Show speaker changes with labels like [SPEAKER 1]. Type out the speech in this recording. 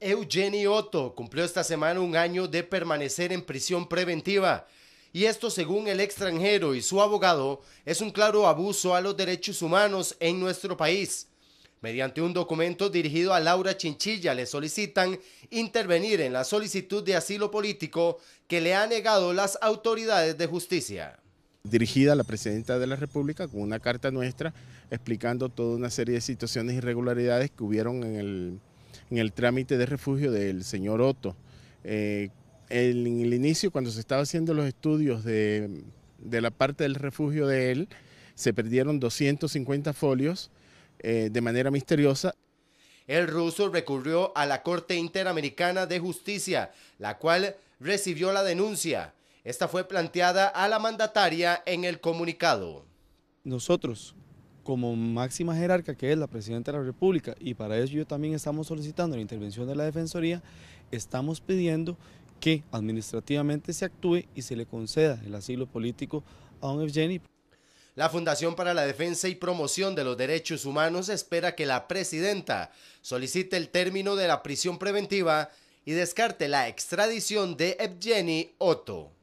[SPEAKER 1] Eugenio Otto cumplió esta semana un año de permanecer en prisión preventiva. Y esto, según el extranjero y su abogado, es un claro abuso a los derechos humanos en nuestro país. Mediante un documento dirigido a Laura Chinchilla le solicitan intervenir en la solicitud de asilo político que le han negado las autoridades de justicia.
[SPEAKER 2] Dirigida a la Presidenta de la República con una carta nuestra explicando toda una serie de situaciones e irregularidades que hubieron en el en el trámite de refugio del señor Otto. Eh, en el inicio, cuando se estaba haciendo los estudios de, la parte del refugio de él, se perdieron 250 folios eh, de manera misteriosa.
[SPEAKER 1] El ruso recurrió a la Corte Interamericana de Justicia, la cual recibió la denuncia. Esta fue planteada a la mandataria en el comunicado.
[SPEAKER 3] Nosotros, como máxima jerarca que es la Presidenta de la República y para eso yo también estamos solicitando la intervención de la Defensoría, estamos pidiendo que administrativamente se actúe
[SPEAKER 1] y se le conceda el asilo político a un Evgeny. La Fundación para la Defensa y Promoción de los Derechos Humanos espera que la presidenta solicite el término de la prisión preventiva y descarte la extradición de Evgeny Otto.